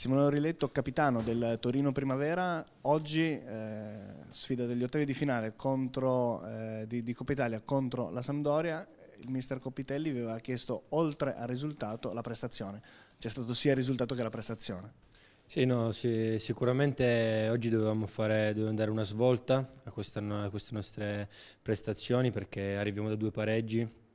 Simone Riletto, capitano del Torino Primavera, oggi eh, sfida degli ottavi di finale contro, eh, di, di Coppa Italia contro la Sampdoria. Il mister Coppitelli aveva chiesto, oltre al risultato, la prestazione. C'è stato sia il risultato che la prestazione. Sì, no, sì, sicuramente oggi dovevamo, fare, dovevamo, dare una svolta a, questa, a queste nostre prestazioni perché arriviamo da due pareggi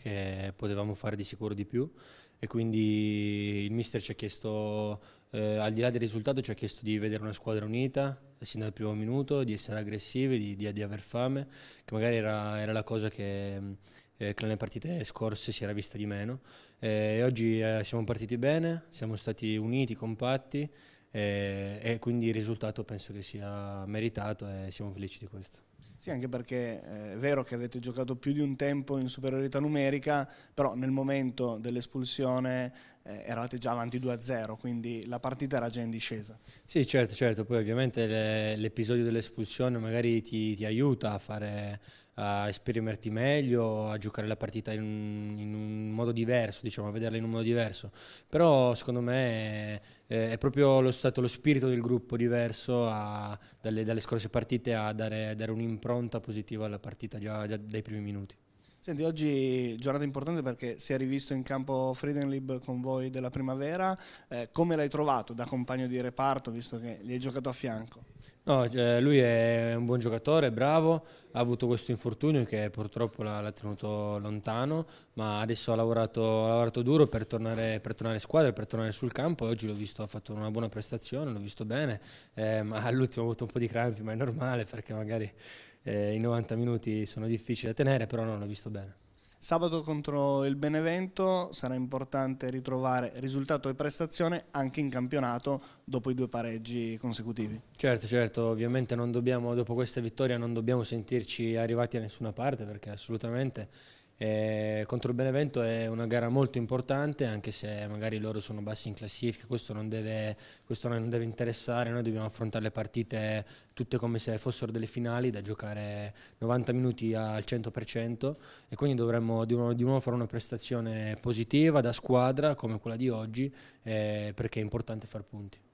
che potevamo fare di sicuro di più e quindi il mister ci ha chiesto, eh, al di là del risultato, ci ha chiesto di vedere una squadra unita sin dal primo minuto, di essere aggressivi, di, di, di aver fame, che magari era, era la cosa che, eh, che nelle partite scorse si era vista di meno. Eh, oggi eh, siamo partiti bene, siamo stati uniti, compatti eh, e quindi il risultato penso che sia meritato e siamo felici di questo. Sì, anche perché eh, è vero che avete giocato più di un tempo in superiorità numerica, però nel momento dell'espulsione eh, eravate già avanti 2-0, quindi la partita era già in discesa. Sì, certo, certo. Poi ovviamente l'episodio dell'espulsione magari ti, ti aiuta a fare a esprimerti meglio, a giocare la partita in un, in un modo diverso, diciamo, a vederla in un modo diverso. Però secondo me è, è proprio lo stato, lo spirito del gruppo diverso a, dalle, dalle, scorse partite a dare, a dare un'impronta positiva alla partita già, già dai primi minuti. Senti, oggi giornata importante perché si è rivisto in campo Friedenlib con voi della primavera. Eh, come l'hai trovato da compagno di reparto, visto che gli hai giocato a fianco? No, eh, lui è un buon giocatore, bravo, ha avuto questo infortunio che purtroppo l'ha, tenuto lontano, ma adesso ha lavorato, ha lavorato duro per tornare, per tornare, in squadra, per tornare sul campo. Oggi l'ho visto, ha fatto una buona prestazione, l'ho visto bene, eh, ma all'ultimo ha avuto un po' di crampi, ma è normale perché magari eh, i 90 minuti sono difficili da tenere, però non l'ho visto bene. Sabato contro il Benevento sarà importante ritrovare risultato e prestazione anche in campionato dopo i due pareggi consecutivi. Certo, certo, ovviamente dobbiamo, dopo questa vittoria non dobbiamo sentirci arrivati a nessuna parte perché assolutamente eh, contro il Benevento è una gara molto importante, anche se magari loro sono bassi in classifica, questo non deve, questo non deve interessare, noi dobbiamo affrontare le partite tutte come se fossero delle finali da giocare 90 minuti al 100% e quindi dovremmo di nuovo, di nuovo fare una prestazione positiva da squadra come quella di oggi eh, perché è importante far punti.